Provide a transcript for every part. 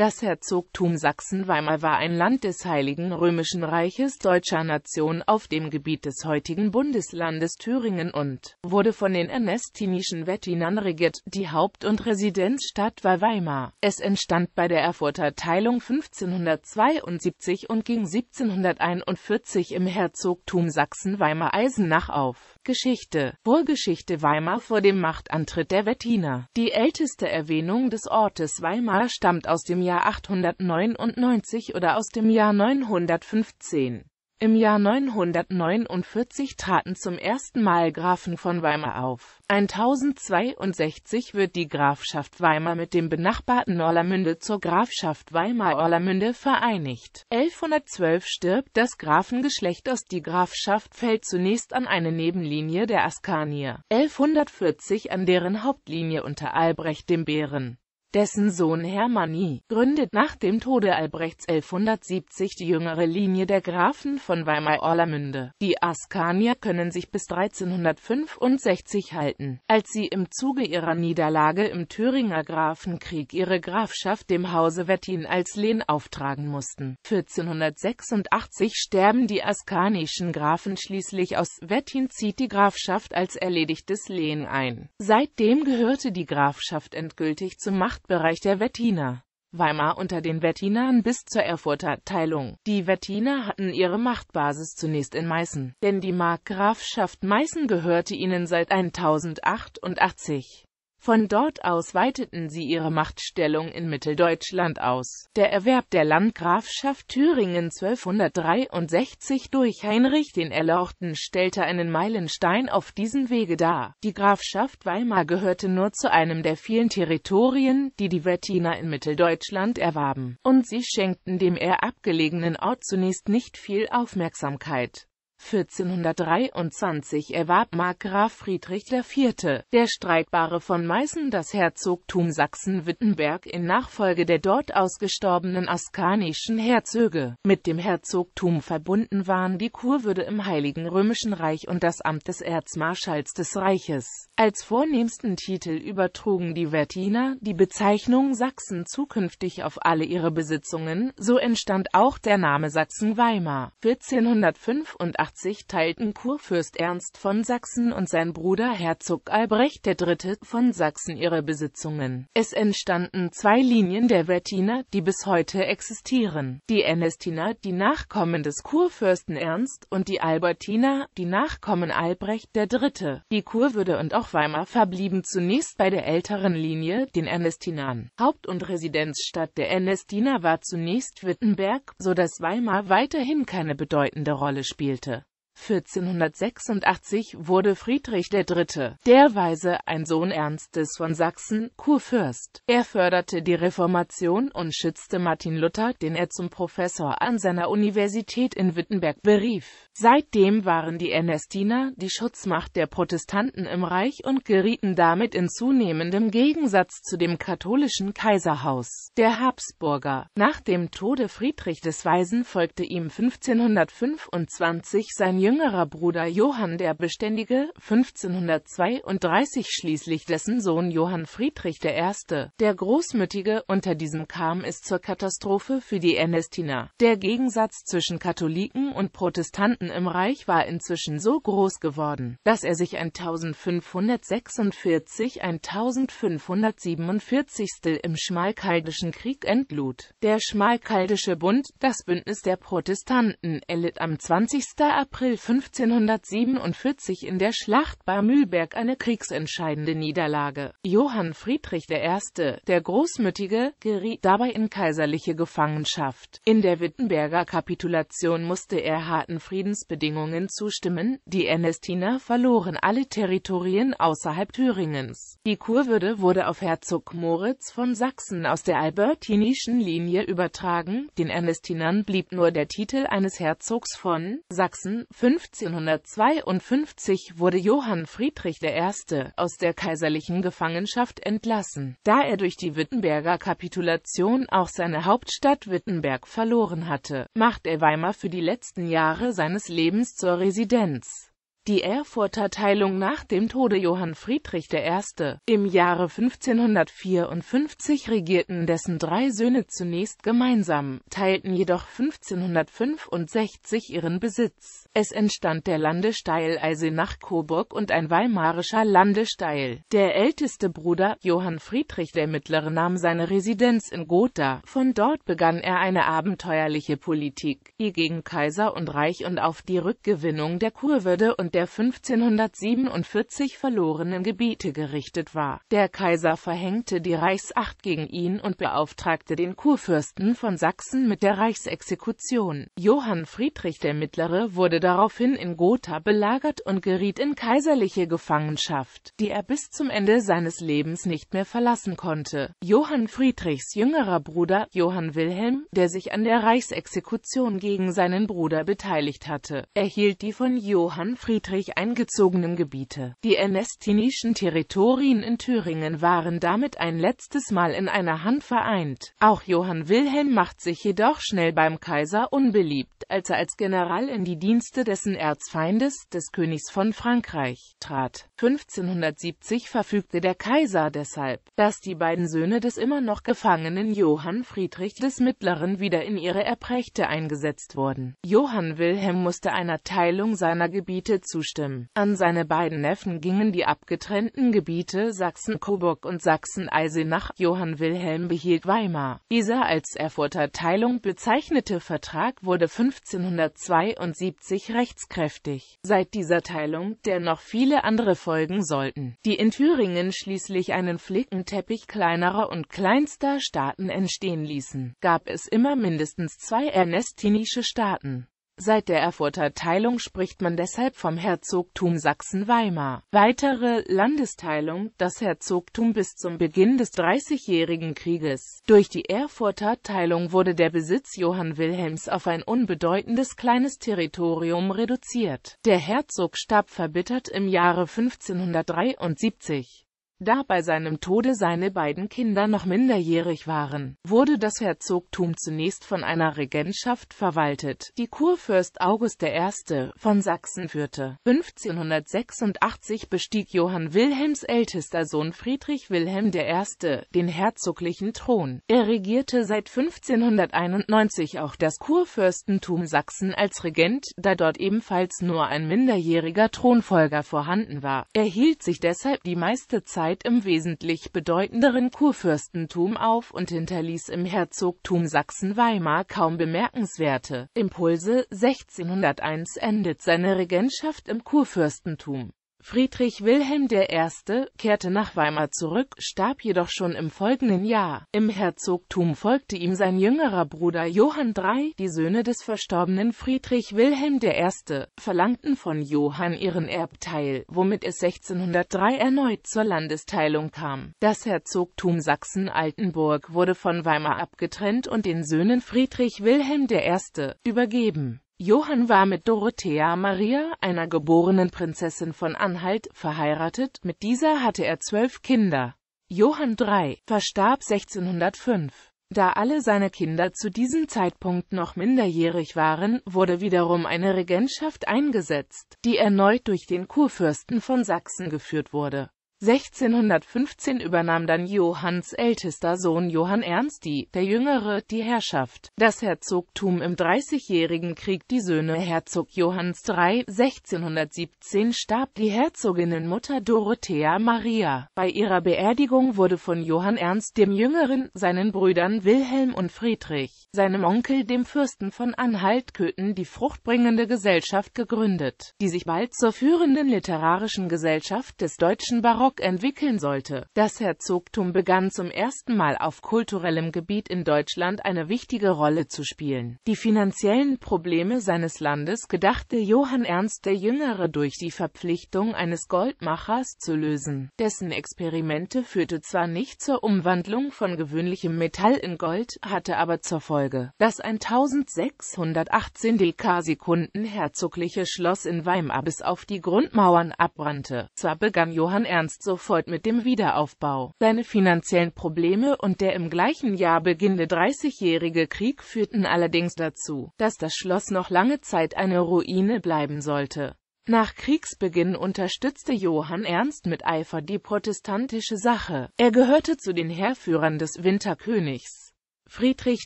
Das Herzogtum Sachsen-Weimar war ein Land des Heiligen Römischen Reiches deutscher Nation auf dem Gebiet des heutigen Bundeslandes Thüringen und wurde von den ernestinischen Wettinern regiert. Die Haupt- und Residenzstadt war Weimar. Es entstand bei der Erfurter Teilung 1572 und ging 1741 im Herzogtum Sachsen-Weimar-Eisenach auf Geschichte, Vorgeschichte Weimar vor dem Machtantritt der Wettiner. Die älteste Erwähnung des Ortes Weimar stammt aus dem Jahr 899 oder aus dem Jahr 915. Im Jahr 949 traten zum ersten Mal Grafen von Weimar auf. 1062 wird die Grafschaft Weimar mit dem benachbarten Orlamünde zur Grafschaft Weimar-Orlamünde vereinigt. 1112 stirbt das Grafengeschlecht aus. Die Grafschaft fällt zunächst an eine Nebenlinie der Askanier, 1140 an deren Hauptlinie unter Albrecht dem Bären. Dessen Sohn Hermanni gründet nach dem Tode Albrechts 1170 die jüngere Linie der Grafen von Weimar-Orlamünde. Die Askanier können sich bis 1365 halten, als sie im Zuge ihrer Niederlage im Thüringer Grafenkrieg ihre Grafschaft dem Hause Wettin als Lehen auftragen mussten. 1486 sterben die askanischen Grafen schließlich aus Wettin zieht die Grafschaft als erledigtes Lehen ein. Seitdem gehörte die Grafschaft endgültig zum Macht Machtbereich der Wettiner. Weimar unter den Wettinern bis zur Erfurter Teilung. Die Wettiner hatten ihre Machtbasis zunächst in Meißen, denn die Markgrafschaft Meißen gehörte ihnen seit 1088 von dort aus weiteten sie ihre Machtstellung in Mitteldeutschland aus. Der Erwerb der Landgrafschaft Thüringen 1263 durch Heinrich den Erlauchten stellte einen Meilenstein auf diesem Wege dar. Die Grafschaft Weimar gehörte nur zu einem der vielen Territorien, die die Wettiner in Mitteldeutschland erwarben, und sie schenkten dem eher abgelegenen Ort zunächst nicht viel Aufmerksamkeit 1423 erwarb Markgraf Friedrich IV., der Streitbare von Meißen, das Herzogtum Sachsen-Wittenberg in Nachfolge der dort ausgestorbenen askanischen Herzöge. Mit dem Herzogtum verbunden waren die Kurwürde im Heiligen Römischen Reich und das Amt des Erzmarschalls des Reiches. Als vornehmsten Titel übertrugen die Wettiner die Bezeichnung Sachsen zukünftig auf alle ihre Besitzungen, so entstand auch der Name Sachsen-Weimar. 1485 1783 teilten Kurfürst Ernst von Sachsen und sein Bruder Herzog Albrecht III. von Sachsen ihre Besitzungen. Es entstanden zwei Linien der Wettiner, die bis heute existieren. Die Ernestiner, die Nachkommen des Kurfürsten Ernst, und die Albertiner, die Nachkommen Albrecht III. Die Kurwürde und auch Weimar verblieben zunächst bei der älteren Linie, den Ernestinern. Haupt- und Residenzstadt der Ernestiner war zunächst Wittenberg, so dass Weimar weiterhin keine bedeutende Rolle spielte. 1486 wurde Friedrich III., der Weise, ein Sohn Ernstes von Sachsen, Kurfürst. Er förderte die Reformation und schützte Martin Luther, den er zum Professor an seiner Universität in Wittenberg berief. Seitdem waren die Ernestiner die Schutzmacht der Protestanten im Reich und gerieten damit in zunehmendem Gegensatz zu dem katholischen Kaiserhaus der Habsburger. Nach dem Tode Friedrich des Weisen folgte ihm 1525 sein jüngerer Bruder Johann der Beständige, 1532 schließlich dessen Sohn Johann Friedrich I., der Großmütige, unter diesem kam es zur Katastrophe für die Ernestiner. Der Gegensatz zwischen Katholiken und Protestanten im Reich war inzwischen so groß geworden, dass er sich 1546 1547 im Schmalkaldischen Krieg entlud. Der Schmalkaldische Bund, das Bündnis der Protestanten, erlitt am 20. April 1547 in der Schlacht bei Mühlberg eine kriegsentscheidende Niederlage. Johann Friedrich I., der Großmütige, geriet dabei in kaiserliche Gefangenschaft. In der Wittenberger Kapitulation musste er harten Friedensbedingungen zustimmen, die Ernestiner verloren alle Territorien außerhalb Thüringens. Die Kurwürde wurde auf Herzog Moritz von Sachsen aus der albertinischen Linie übertragen, den Ernestinern blieb nur der Titel eines Herzogs von Sachsen 1552 wurde Johann Friedrich I. aus der kaiserlichen Gefangenschaft entlassen, da er durch die Wittenberger Kapitulation auch seine Hauptstadt Wittenberg verloren hatte, macht er Weimar für die letzten Jahre seines Lebens zur Residenz. Die Erfurter Teilung nach dem Tode Johann Friedrich I. im Jahre 1554 regierten dessen drei Söhne zunächst gemeinsam, teilten jedoch 1565 ihren Besitz. Es entstand der Landesteil Eisenach-Coburg und ein weimarischer Landesteil. Der älteste Bruder, Johann Friedrich der Mittlere, nahm seine Residenz in Gotha. Von dort begann er eine abenteuerliche Politik, die gegen Kaiser und Reich und auf die Rückgewinnung der Kurwürde und der 1547 verlorenen Gebiete gerichtet war. Der Kaiser verhängte die Reichsacht gegen ihn und beauftragte den Kurfürsten von Sachsen mit der Reichsexekution. Johann Friedrich der Mittlere wurde daraufhin in Gotha belagert und geriet in kaiserliche Gefangenschaft, die er bis zum Ende seines Lebens nicht mehr verlassen konnte. Johann Friedrichs jüngerer Bruder, Johann Wilhelm, der sich an der Reichsexekution gegen seinen Bruder beteiligt hatte, erhielt die von Johann Friedrich eingezogenen Gebiete. Die ernestinischen Territorien in Thüringen waren damit ein letztes Mal in einer Hand vereint. Auch Johann Wilhelm macht sich jedoch schnell beim Kaiser unbeliebt, als er als General in die Dienste Dienste dessen Erzfeindes, des Königs von Frankreich, trat 1570 verfügte der Kaiser deshalb, dass die beiden Söhne des immer noch gefangenen Johann Friedrich des Mittleren wieder in ihre Erprächte eingesetzt wurden. Johann Wilhelm musste einer Teilung seiner Gebiete zustimmen. An seine beiden Neffen gingen die abgetrennten Gebiete Sachsen-Coburg und Sachsen-Eisenach. Johann Wilhelm behielt Weimar. Dieser als Erfurter Teilung bezeichnete Vertrag wurde 1572 rechtskräftig. Seit dieser Teilung, der noch viele andere folgen sollten, die in Thüringen schließlich einen Flickenteppich kleinerer und kleinster Staaten entstehen ließen, gab es immer mindestens zwei ernestinische Staaten Seit der Erfurter Teilung spricht man deshalb vom Herzogtum Sachsen-Weimar. Weitere Landesteilung, das Herzogtum bis zum Beginn des Dreißigjährigen Krieges. Durch die Erfurter Teilung wurde der Besitz Johann Wilhelms auf ein unbedeutendes kleines Territorium reduziert. Der Herzog starb verbittert im Jahre 1573. Da bei seinem Tode seine beiden Kinder noch minderjährig waren, wurde das Herzogtum zunächst von einer Regentschaft verwaltet, die Kurfürst August I. von Sachsen führte. 1586 bestieg Johann Wilhelms ältester Sohn Friedrich Wilhelm I. den herzoglichen Thron. Er regierte seit 1591 auch das Kurfürstentum Sachsen als Regent, da dort ebenfalls nur ein minderjähriger Thronfolger vorhanden war. Er hielt sich deshalb die meiste Zeit Zeit im wesentlich bedeutenderen Kurfürstentum auf und hinterließ im Herzogtum Sachsen-Weimar kaum bemerkenswerte Impulse. 1601 endet seine Regentschaft im Kurfürstentum Friedrich Wilhelm I. kehrte nach Weimar zurück, starb jedoch schon im folgenden Jahr. Im Herzogtum folgte ihm sein jüngerer Bruder Johann III. Die Söhne des verstorbenen Friedrich Wilhelm I. verlangten von Johann ihren Erbteil, womit es 1603 erneut zur Landesteilung kam. Das Herzogtum Sachsen-Altenburg wurde von Weimar abgetrennt und den Söhnen Friedrich Wilhelm I. übergeben Johann war mit Dorothea Maria, einer geborenen Prinzessin von Anhalt, verheiratet, mit dieser hatte er zwölf Kinder. Johann III. verstarb 1605. Da alle seine Kinder zu diesem Zeitpunkt noch minderjährig waren, wurde wiederum eine Regentschaft eingesetzt, die erneut durch den Kurfürsten von Sachsen geführt wurde. 1615 übernahm dann Johanns ältester Sohn Johann Ernst die, der Jüngere, die Herrschaft. Das Herzogtum im Dreißigjährigen Krieg Die Söhne Herzog Johanns III. 1617 starb die Herzoginnenmutter Dorothea Maria. Bei ihrer Beerdigung wurde von Johann Ernst dem Jüngeren, seinen Brüdern Wilhelm und Friedrich, seinem Onkel dem Fürsten von Anhalt-Köthen die Fruchtbringende Gesellschaft gegründet, die sich bald zur führenden literarischen Gesellschaft des deutschen Barock Rock entwickeln sollte. Das Herzogtum begann zum ersten Mal auf kulturellem Gebiet in Deutschland eine wichtige Rolle zu spielen. Die finanziellen Probleme seines Landes gedachte Johann Ernst der Jüngere durch die Verpflichtung eines Goldmachers zu lösen. Dessen Experimente führte zwar nicht zur Umwandlung von gewöhnlichem Metall in Gold, hatte aber zur Folge, dass ein 1618 Dekasekunden herzogliche Schloss in Weimar bis auf die Grundmauern abbrannte. Zwar begann Johann Ernst fast sofort mit dem Wiederaufbau. Seine finanziellen Probleme und der im gleichen Jahr beginnende Dreißigjährige Krieg führten allerdings dazu, dass das Schloss noch lange Zeit eine Ruine bleiben sollte. Nach Kriegsbeginn unterstützte Johann Ernst mit Eifer die protestantische Sache. Er gehörte zu den Heerführern des Winterkönigs. Friedrich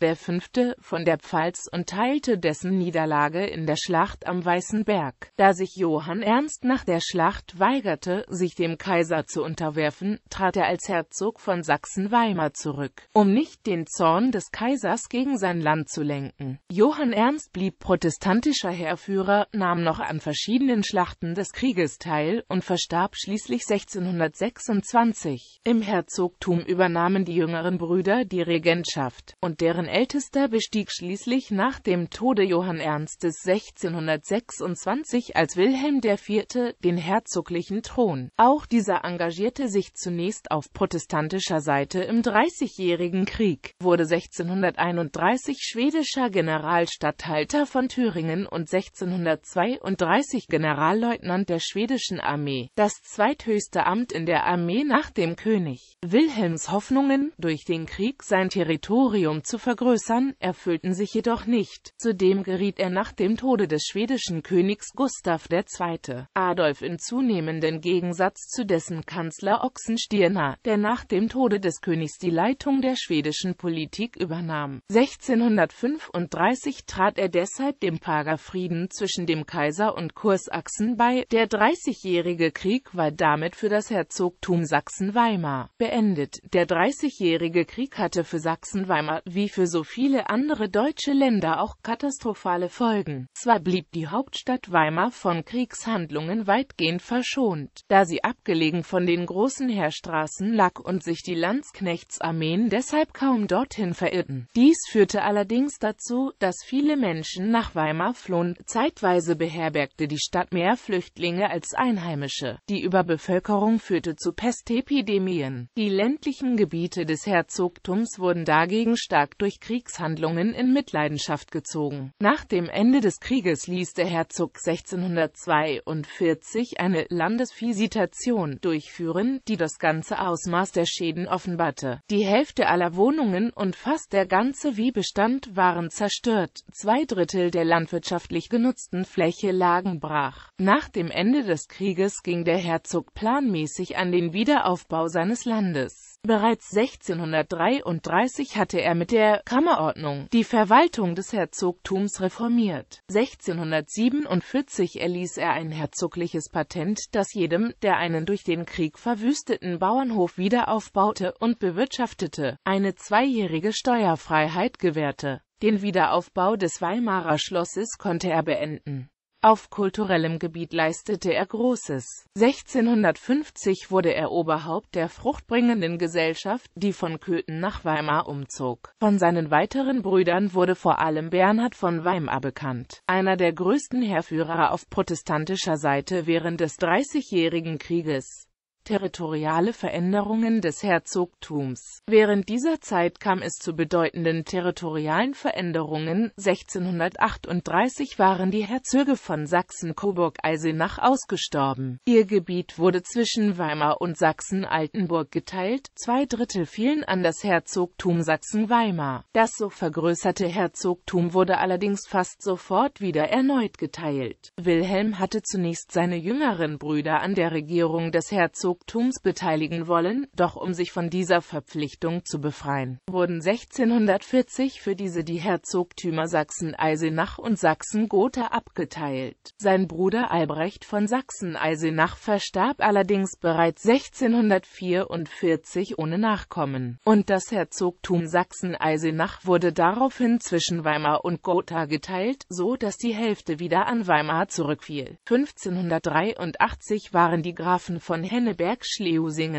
V. von der Pfalz und teilte dessen Niederlage in der Schlacht am Weißen Berg. Da sich Johann Ernst nach der Schlacht weigerte, sich dem Kaiser zu unterwerfen, trat er als Herzog von Sachsen-Weimar zurück, um nicht den Zorn des Kaisers gegen sein Land zu lenken. Johann Ernst blieb protestantischer Heerführer, nahm noch an verschiedenen Schlachten des Krieges teil und verstarb schließlich 1626. Im Herzogtum übernahmen die jüngeren Brüder die Regentschaft und deren Ältester bestieg schließlich nach dem Tode Johann Ernstes 1626 als Wilhelm IV. den herzoglichen Thron. Auch dieser engagierte sich zunächst auf protestantischer Seite im Dreißigjährigen Krieg, wurde 1631 schwedischer Generalstatthalter von Thüringen und 1632 Generalleutnant der schwedischen Armee, das zweithöchste Amt in der Armee nach dem König. Wilhelms Hoffnungen, durch den Krieg sein Territorium Imperium zu vergrößern, erfüllten sich jedoch nicht. Zudem geriet er nach dem Tode des schwedischen Königs Gustav II. Adolf in zunehmenden Gegensatz zu dessen Kanzler Ochsenstierna, der nach dem Tode des Königs die Leitung der schwedischen Politik übernahm. 1635 trat er deshalb dem Prager Frieden zwischen dem Kaiser und Kursachsen bei. Der Dreißigjährige Krieg war damit für das Herzogtum Sachsen-Weimar beendet. Der Dreißigjährige Krieg hatte für Sachsen-Weimar wie für so viele andere deutsche Länder auch katastrophale Folgen. Zwar blieb die Hauptstadt Weimar von Kriegshandlungen weitgehend verschont, da sie abgelegen von den großen Heerstraßen lag und sich die Landsknechtsarmeen deshalb kaum dorthin verirrten. Dies führte allerdings dazu, dass viele Menschen nach Weimar flohen, zeitweise beherbergte die Stadt mehr Flüchtlinge als Einheimische. Die Überbevölkerung führte zu Pestepidemien. Die ländlichen Gebiete des Herzogtums wurden dagegen stark durch Kriegshandlungen in Mitleidenschaft gezogen. Nach dem Ende des Krieges ließ der Herzog 1642 eine Landesvisitation durchführen, die das ganze Ausmaß der Schäden offenbarte. Die Hälfte aller Wohnungen und fast der ganze Wiebestand waren zerstört, zwei Drittel der landwirtschaftlich genutzten Fläche lagen brach. Nach dem Ende des Krieges ging der Herzog planmäßig an den Wiederaufbau seines Landes. Bereits 1633 hatte er mit der Kammerordnung die Verwaltung des Herzogtums reformiert. 1647 erließ er ein herzogliches Patent, das jedem, der einen durch den Krieg verwüsteten Bauernhof wiederaufbaute und bewirtschaftete, eine zweijährige Steuerfreiheit gewährte. Den Wiederaufbau des Weimarer Schlosses konnte er beenden auf kulturellem Gebiet leistete er Großes. 1650 wurde er Oberhaupt der fruchtbringenden Gesellschaft, die von Köthen nach Weimar umzog. Von seinen weiteren Brüdern wurde vor allem Bernhard von Weimar bekannt, einer der größten Heerführer auf protestantischer Seite während des Dreißigjährigen Krieges territoriale Veränderungen des Herzogtums. Während dieser Zeit kam es zu bedeutenden territorialen Veränderungen. 1638 waren die Herzöge von Sachsen-Coburg-Eisenach ausgestorben. Ihr Gebiet wurde zwischen Weimar und Sachsen-Altenburg geteilt, zwei Drittel fielen an das Herzogtum Sachsen-Weimar. Das so vergrößerte Herzogtum wurde allerdings fast sofort wieder erneut geteilt. Wilhelm hatte zunächst seine jüngeren Brüder an der Regierung des Herzogtums Herzogtums beteiligen wollen, doch um sich von dieser Verpflichtung zu befreien, wurden 1640 für diese die Herzogtümer Sachsen-Eisenach und Sachsen-Gotha abgeteilt. Sein Bruder Albrecht von Sachsen-Eisenach verstarb allerdings bereits 1644 ohne Nachkommen, und das Herzogtum Sachsen-Eisenach wurde daraufhin zwischen Weimar und Gotha geteilt, so dass die Hälfte wieder an Weimar zurückfiel. 1583 waren die Grafen von Henneberg Berg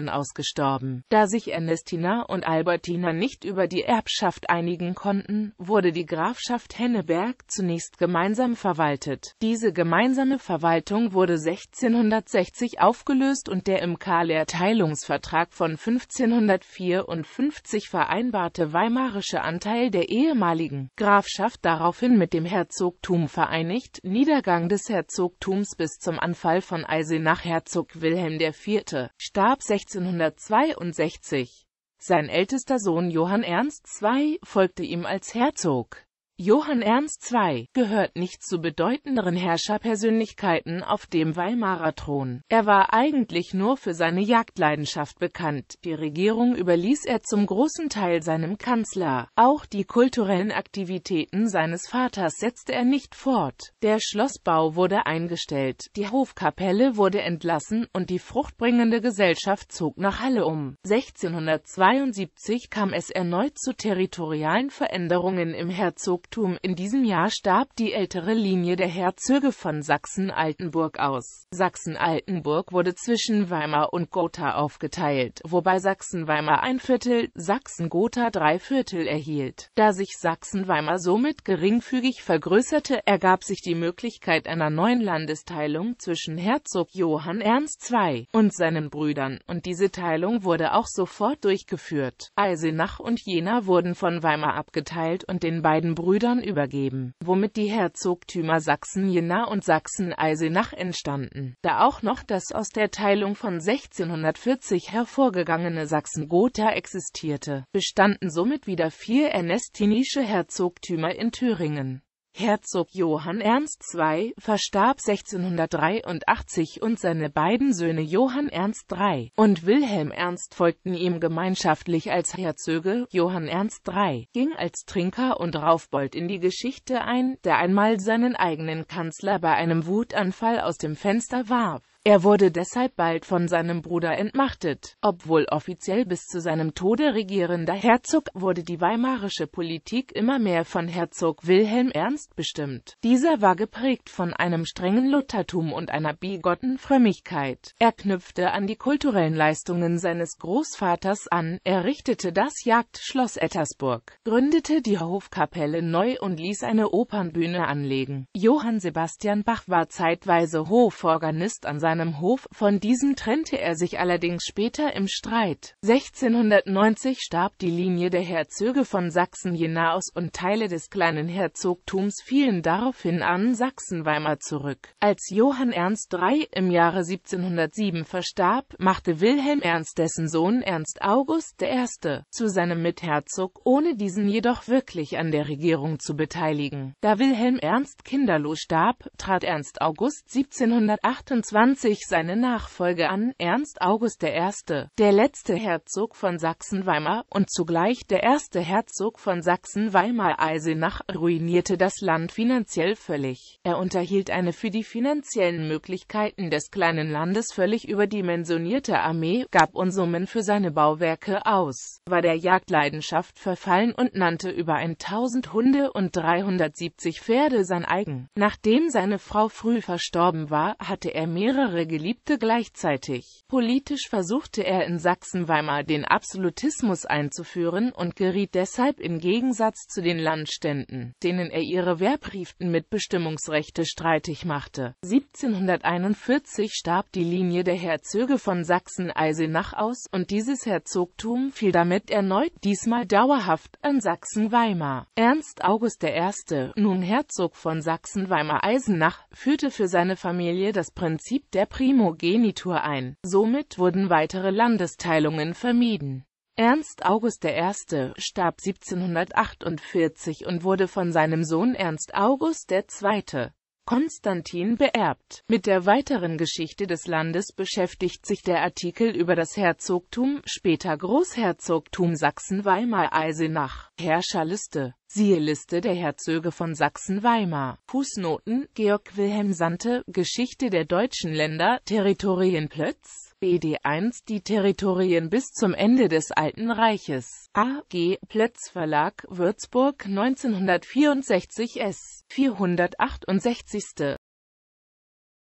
ausgestorben. Da sich Ernestina und Albertina nicht über die Erbschaft einigen konnten, wurde die Grafschaft Henneberg zunächst gemeinsam verwaltet. Diese gemeinsame Verwaltung wurde 1660 aufgelöst und der im Kahler Teilungsvertrag von 1554 vereinbarte weimarische Anteil der ehemaligen Grafschaft daraufhin mit dem Herzogtum vereinigt. Niedergang des Herzogtums bis zum Anfall von Eisenach Herzog Wilhelm IV. Goethe, starb 1662. Sein ältester Sohn Johann Ernst II folgte ihm als Herzog Johann Ernst II. gehört nicht zu bedeutenderen Herrscherpersönlichkeiten auf dem Weimarer Thron. Er war eigentlich nur für seine Jagdleidenschaft bekannt, die Regierung überließ er zum großen Teil seinem Kanzler. Auch die kulturellen Aktivitäten seines Vaters setzte er nicht fort. Der Schlossbau wurde eingestellt, die Hofkapelle wurde entlassen und die fruchtbringende Gesellschaft zog nach Halle um. 1672 kam es erneut zu territorialen Veränderungen im Herzog Herzogtum. In diesem Jahr starb die ältere Linie der Herzöge von Sachsen-Altenburg aus. Sachsen-Altenburg wurde zwischen Weimar und Gotha aufgeteilt, wobei Sachsen-Weimar ein Viertel, Sachsen-Gotha drei Viertel erhielt. Da sich Sachsen-Weimar somit geringfügig vergrößerte, ergab sich die Möglichkeit einer neuen Landesteilung zwischen Herzog Johann Ernst II und seinen Brüdern, und diese Teilung wurde auch sofort durchgeführt. Eisenach und Jena wurden von Weimar abgeteilt und den beiden Brüdern Brüdern übergeben, womit die Herzogtümer Sachsen-Jena und Sachsen-Eisenach entstanden, da auch noch das aus der Teilung von 1640 hervorgegangene Sachsen-Gotha existierte, bestanden somit wieder vier ernestinische Herzogtümer in Thüringen Herzog Johann Ernst II. verstarb 1683 und seine beiden Söhne Johann Ernst III. und Wilhelm Ernst folgten ihm gemeinschaftlich als Herzöge. Johann Ernst III. ging als Trinker und Raufbold in die Geschichte ein, der einmal seinen eigenen Kanzler bei einem Wutanfall aus dem Fenster warf er wurde deshalb bald von seinem Bruder entmachtet. Obwohl offiziell bis zu seinem Tode regierender Herzog, wurde die weimarische Politik immer mehr von Herzog Wilhelm Ernst bestimmt. Dieser war geprägt von einem strengen Luthertum und einer bigotten Frömmigkeit. Er knüpfte an die kulturellen Leistungen seines Großvaters an, errichtete das Jagdschloss Ettersburg, gründete die Hofkapelle neu und ließ eine Opernbühne anlegen. Johann Sebastian Bach war zeitweise Hoforganist an seinem seinem Hof, von diesem trennte er sich allerdings später im Streit. 1690 starb die Linie der Herzöge von Sachsen-Jena und Teile des kleinen Herzogtums fielen daraufhin an Sachsen-Weimar zurück. Als Johann Ernst III im Jahre 1707 verstarb, machte Wilhelm Ernst dessen Sohn Ernst August I. zu seinem Mitherzog, ohne diesen jedoch wirklich an der Regierung zu beteiligen. Da Wilhelm Ernst kinderlos starb, trat Ernst August 1728 sich seine Nachfolge an, Ernst August I., der letzte Herzog von Sachsen-Weimar und zugleich der erste Herzog von Sachsen-Weimar-Eisenach, ruinierte das Land finanziell völlig. Er unterhielt eine für die finanziellen Möglichkeiten des kleinen Landes völlig überdimensionierte Armee, gab Unsummen für seine Bauwerke aus, war der Jagdleidenschaft verfallen und nannte über 1000 Hunde und 370 Pferde sein eigen. Nachdem seine Frau früh verstorben war, hatte er mehrere mehrere Geliebte gleichzeitig. Politisch versuchte er in Sachsen-Weimar den Absolutismus einzuführen und geriet deshalb im Gegensatz zu den Landständen, denen er ihre Wehrbrieften mit Bestimmungsrechte streitig machte. 1741 starb die Linie der Herzöge von Sachsen-Eisenach aus und dieses Herzogtum fiel damit erneut, diesmal dauerhaft, an Sachsen-Weimar. Ernst August I., nun Herzog von Sachsen-Weimar-Eisenach, führte für seine Familie das Prinzip der der Primogenitur ein. Somit wurden weitere Landesteilungen vermieden. Ernst August I. starb 1748 und wurde von seinem Sohn Ernst August II Konstantin beerbt. Mit der weiteren Geschichte des Landes beschäftigt sich der Artikel über das Herzogtum, später Großherzogtum Sachsen-Weimar-Eisenach. Herrscherliste Siehe Liste der Herzöge von Sachsen-Weimar. Fußnoten Georg Wilhelm Sante, Geschichte der deutschen Länder, Territorien Plötz BD1 die Territorien bis zum Ende des Alten Reiches. A.G. Plötz Verlag, Würzburg 1964 S. 468